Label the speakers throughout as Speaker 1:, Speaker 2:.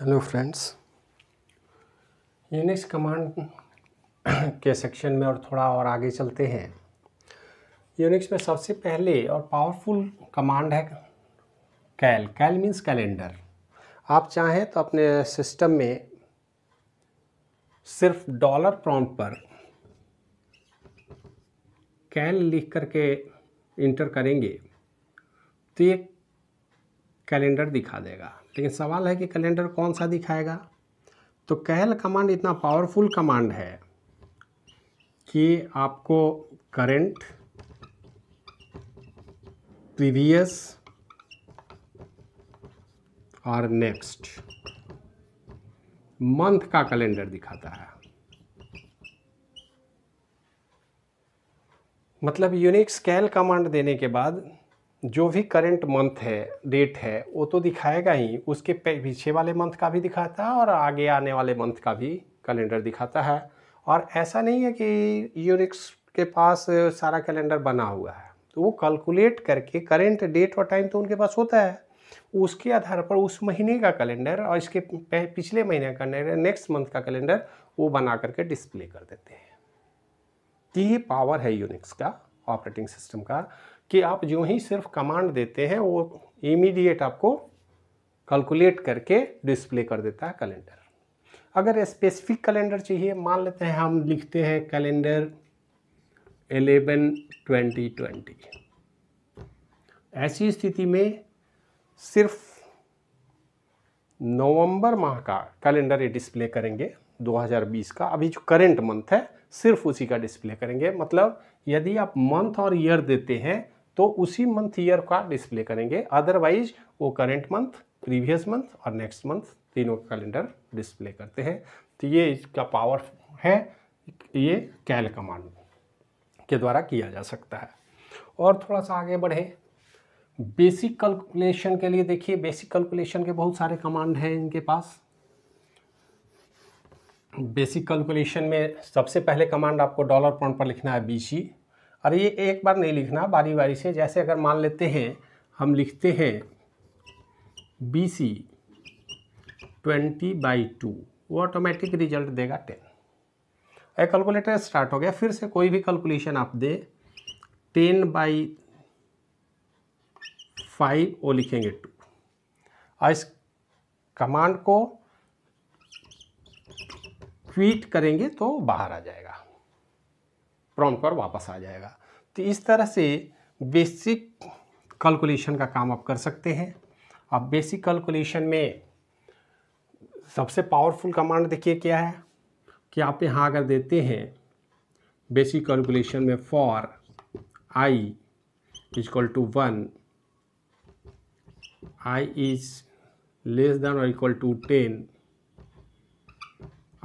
Speaker 1: hello friends Unix command के section में और थोड़ा और आगे चलते हैं यूनिक्स में सबसे पहले और पावरफुल कमांड है कैल कैल मीन्स कैलेंडर आप चाहें तो अपने सिस्टम में सिर्फ डॉलर प्रॉम्प्ट पर कैल लिख करके इंटर करेंगे तो ये कैलेंडर दिखा देगा लेकिन सवाल है कि कैलेंडर कौन सा दिखाएगा तो कैल कमांड इतना पावरफुल कमांड है कि आपको करेंट प्रीवियस और नेक्स्ट मंथ का कैलेंडर दिखाता है मतलब यूनिक्स कैल कमांड देने के बाद जो भी करंट मंथ है डेट है वो तो दिखाएगा ही उसके पीछे वाले मंथ का भी दिखाता है और आगे आने वाले मंथ का भी कैलेंडर दिखाता है और ऐसा नहीं है कि यूनिक्स के पास सारा कैलेंडर बना हुआ है तो वो कैलकुलेट करके करेंट डेट और टाइम तो उनके पास होता है उसके आधार पर उस महीने का कैलेंडर और इसके पिछले महीने का कैलेंडर नेक्स्ट मंथ का कैलेंडर वो बना करके डिस्प्ले कर देते हैं ये पावर है यूनिक्स का ऑपरेटिंग सिस्टम का कि आप जो ही सिर्फ कमांड देते हैं वो इमीडिएट आपको कैलकुलेट करके डिस्प्ले कर देता है कैलेंडर अगर स्पेसिफिक कैलेंडर चाहिए मान लेते हैं हम लिखते हैं कैलेंडर 11 2020 ऐसी स्थिति में सिर्फ नवंबर माह का कैलेंडर ये डिस्प्ले करेंगे 2020 का अभी जो करेंट मंथ है सिर्फ उसी का डिस्प्ले करेंगे मतलब यदि आप मंथ और ईयर देते हैं तो उसी मंथ ईयर का डिस्प्ले करेंगे अदरवाइज वो करेंट मंथ प्रीवियस मंथ और नेक्स्ट मंथ तीनों का कैलेंडर डिस्प्ले करते हैं तो ये इसका पावर है ये कैल कमांड के द्वारा किया जा सकता है और थोड़ा सा आगे बढ़े बेसिक कैलकुलेशन के लिए देखिए बेसिक कैलकुलेशन के बहुत सारे कमांड हैं इनके पास बेसिक कैलकुलेशन में सबसे पहले कमांड आपको डॉलर पॉइंट पर लिखना है बी सी और ये एक बार नहीं लिखना बारी बारी से जैसे अगर मान लेते हैं हम लिखते हैं B C twenty by two वो ऑटोमेटिक रिजल्ट देगा टेन ये कैलकुलेटर स्टार्ट हो गया फिर से कोई भी कैलकुलेशन आप दे टेन बाई फाइव वो लिखेंगे टू और इस कमांड को ट्वीट करेंगे तो बाहर आ जाएगा प्रॉम्प्ट पर वापस आ जाएगा तो इस तरह से बेसिक कैलकुलेशन का काम आप कर सकते हैं अब बेसिक कैलकुलेशन में सबसे पावरफुल कमांड देखिए क्या है कि आप यहाँ अगर देते हैं बेसिक कैलकुलेशन में for I is equal to one I is less than और equal to ten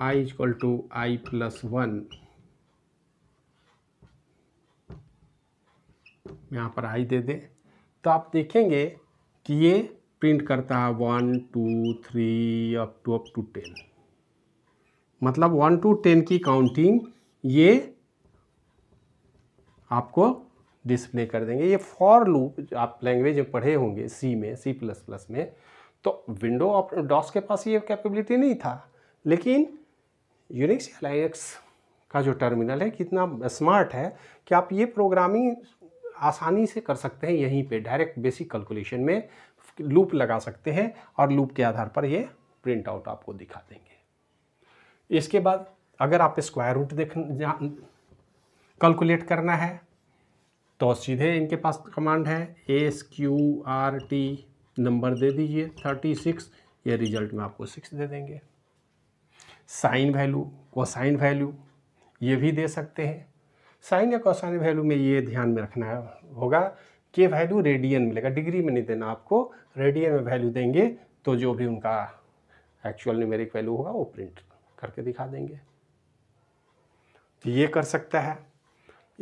Speaker 1: I is equal to I plus one यहाँ पर आई दे दें तो आप देखेंगे कि ये प्रिंट करता है one two three up to up to ten मतलब वन टू टेन की काउंटिंग ये आपको डिस्प्ले कर देंगे ये फॉर लूप आप लैंग्वेज में पढ़े होंगे सी में सी प्लस प्लस में तो विंडो ऑफ डॉस के पास ये कैपेबिलिटी नहीं था लेकिन यूनिक्स या का जो टर्मिनल है कितना स्मार्ट है कि आप ये प्रोग्रामिंग आसानी से कर सकते हैं यहीं पे डायरेक्ट बेसिक कैलकुलेशन में लूप लगा सकते हैं और लूप के आधार पर ये प्रिंट आउट आपको दिखा देंगे इसके बाद अगर आप स्क्वायर रूट देख कैलकुलेट करना है तो सीधे इनके पास कमांड है S Q R T number दे दीजिए थर्टी सिक्स ये रिजल्ट में आपको सिक्स दे देंगे साइन वैल्यू कोसाइन वैल्यू ये भी दे सकते हैं साइन या कॉसाइन वैल्यू में ये ध्यान में रखना होगा कि वैल्यू रेडियन मिलेगा डिग्री में नहीं देना आपको रेडियन में वैल्यू देंगे तो जो भी उनका एक्चुअल न्यूमेरिक वैल्यू होगा वो प्रिंट करके दिखा देंगे तो ये कर सकता है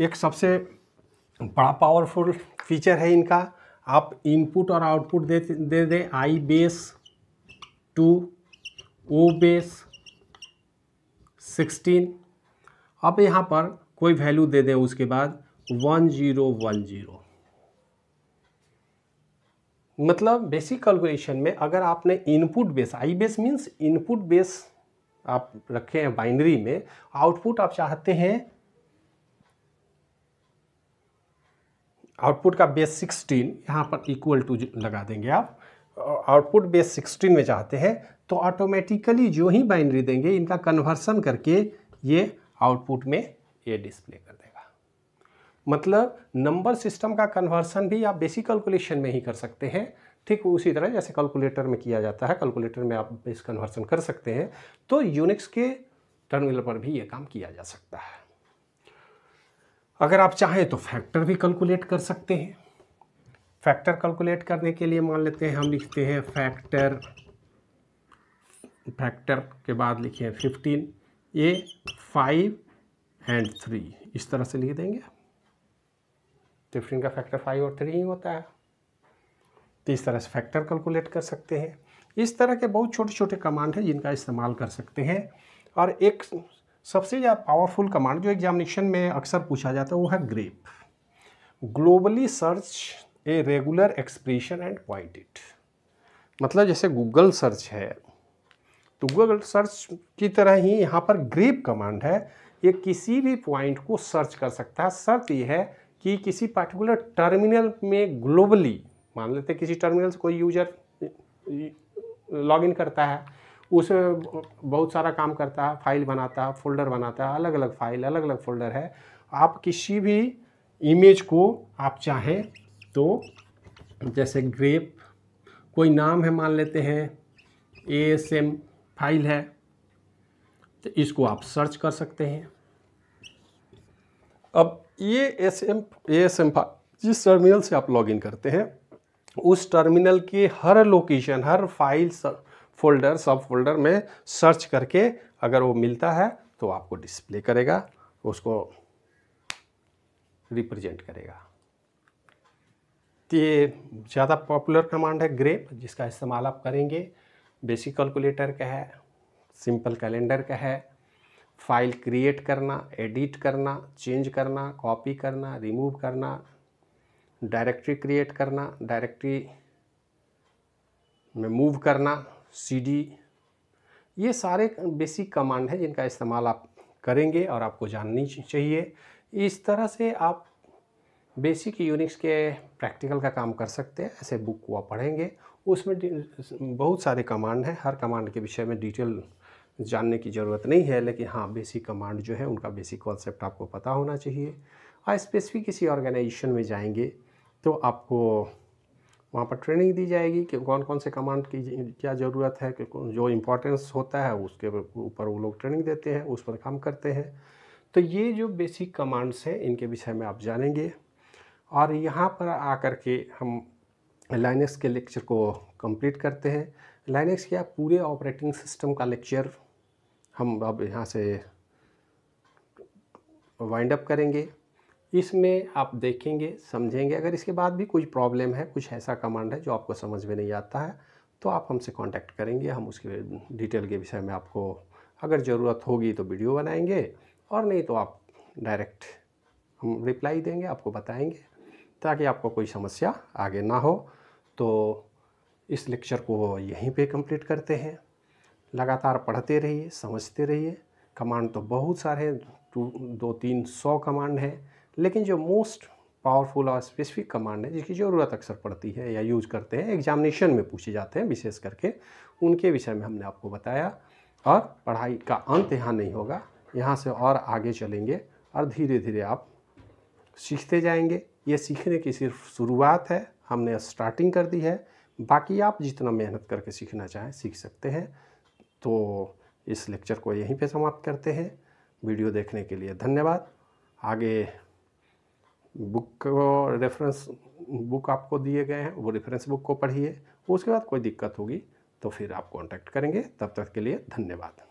Speaker 1: एक सबसे बड़ा पावरफुल फीचर है इनका आप इनपुट और आउटपुट दे दे दें I base two O base sixteen अब यहाँ पर कोई वैल्यू दे दें उसके बाद वन जीरो वन जीरो मतलब बेसिक कैलकुलेशन में अगर आपने input base I base means input base आप रखे हैं बाइनरी में आउटपुट आप चाहते हैं आउटपुट का बेस 16 यहाँ पर इक्वल टू लगा देंगे आप आउटपुट बेस 16 में चाहते हैं तो ऑटोमेटिकली जो ही बाइनरी देंगे इनका कन्वर्सन करके ये आउटपुट में ये डिस्प्ले कर देगा मतलब नंबर सिस्टम का कन्वर्सन भी आप बेसिक कैलकुलेशन में ही कर सकते हैं ठीक उसी तरह जैसे कैलकुलेटर में किया जाता है कैलकुलेटर में आप बेस कन्वर्सन कर सकते हैं तो यूनिक्स के टर्मिनल पर भी ये काम किया जा सकता है अगर आप चाहें तो फैक्टर भी कैलकुलेट कर सकते हैं फैक्टर कैलकुलेट करने के लिए मान लेते हैं हम लिखते हैं फैक्टर फैक्टर के बाद लिखे हैं फिफ्टीन ये फाइव एंड थ्री इस तरह से लिख देंगे डिफ्रेंट का फैक्टर फाइव और थ्री ही होता है तो इस तरह से फैक्टर कैलकुलेट कर सकते हैं इस तरह के बहुत छोटे छोटे कमांड हैं जिनका इस्तेमाल कर सकते हैं और एक सबसे ज़्यादा पावरफुल कमांड जो एग्जामिनेशन में अक्सर पूछा जाता है वो है grep globally search a regular expression and point it मतलब जैसे गूगल सर्च है तो गूगल सर्च की तरह ही यहाँ पर ग्रेप कमांड है ये किसी भी पॉइंट को सर्च कर सकता है शर्त ये है कि किसी पर्टिकुलर टर्मिनल में ग्लोबली मान लेते हैं किसी टर्मिनल से कोई यूजर लॉग इन करता है उसमें बहुत सारा काम करता है फाइल बनाता है फोल्डर बनाता है अलग अलग फाइल अलग अलग फोल्डर है आप किसी भी इमेज को आप चाहें तो जैसे ग्रेप कोई नाम है मान लेते हैं ए एस एम फाइल है तो इसको आप सर्च कर सकते हैं अब ये एस एम एस एम जिस टर्मिनल से आप लॉगिन करते हैं उस टर्मिनल के हर लोकेशन हर फाइल फोल्डर सब फोल्डर में सर्च करके अगर वो मिलता है तो आपको डिस्प्ले करेगा उसको रिप्रेजेंट करेगा तो ये ज़्यादा पॉपुलर कमांड है ग्रेप जिसका इस्तेमाल आप करेंगे बेसिक कैलकुलेटर का है सिंपल कैलेंडर का है फाइल क्रिएट करना एडिट करना चेंज करना कॉपी करना रिमूव करना डायरेक्टरी क्रिएट करना डायरेक्टरी में मूव करना सीडी ये सारे बेसिक कमांड हैं जिनका इस्तेमाल आप करेंगे और आपको जाननी चाहिए इस तरह से आप बेसिक यूनिक्स के प्रैक्टिकल का काम कर सकते हैं ऐसे बुक को आप पढ़ेंगे उसमें बहुत सारे कमांड हैं हर कमांड के विषय में डिटेल जानने की ज़रूरत नहीं है लेकिन हाँ बेसिक कमांड जो है उनका बेसिक कॉन्सेप्ट आपको पता होना चाहिए और स्पेसिफिक किसी ऑर्गेनाइजेशन में जाएंगे तो आपको वहाँ पर ट्रेनिंग दी जाएगी कि कौन कौन से कमांड की क्या ज़रूरत है कि जो इम्पोर्टेंस होता है उसके ऊपर वो लोग ट्रेनिंग देते हैं उस पर काम करते हैं तो ये जो बेसिक कमांड्स हैं इनके विषय में आप जानेंगे और यहाँ पर आकर के हम लाइनेक्स के लेक्चर को कंप्लीट करते हैं लाइनेक्स क्या पूरे ऑपरेटिंग सिस्टम का लेक्चर हम अब यहाँ से वाइंड अप करेंगे इसमें आप देखेंगे समझेंगे अगर इसके बाद भी कुछ प्रॉब्लम है कुछ ऐसा कमांड है जो आपको समझ में नहीं आता है तो आप हमसे कांटेक्ट करेंगे हम उसके डिटेल के विषय में आपको अगर ज़रूरत होगी तो वीडियो बनाएंगे और नहीं तो आप डायरेक्ट हम रिप्लाई देंगे आपको बताएंगे ताकि आपको कोई समस्या आगे ना हो तो इस लेक्चर को यहीं पे कंप्लीट करते हैं लगातार पढ़ते रहिए समझते रहिए कमांड तो बहुत सारे हैं दो तीन सौ कमांड हैं लेकिन जो मोस्ट पावरफुल और स्पेसिफिक कमांड है जिसकी ज़रूरत अक्सर पड़ती है या यूज करते हैं एग्जामिनेशन में पूछे जाते हैं विशेष करके उनके विषय में हमने आपको बताया और पढ़ाई का अंत यहाँ नहीं होगा यहाँ से और आगे चलेंगे और धीरे धीरे आप सीखते जाएंगे ये सीखने की सिर्फ शुरुआत है हमने स्टार्टिंग कर दी है बाकी आप जितना मेहनत करके सीखना चाहें सीख सकते हैं तो इस लेक्चर को यहीं पे समाप्त करते हैं वीडियो देखने के लिए धन्यवाद आगे बुक को रेफरेंस बुक आपको दिए गए हैं वो रेफरेंस बुक को पढ़िए उसके बाद कोई दिक्कत होगी तो फिर आप कांटेक्ट करेंगे तब तक के लिए धन्यवाद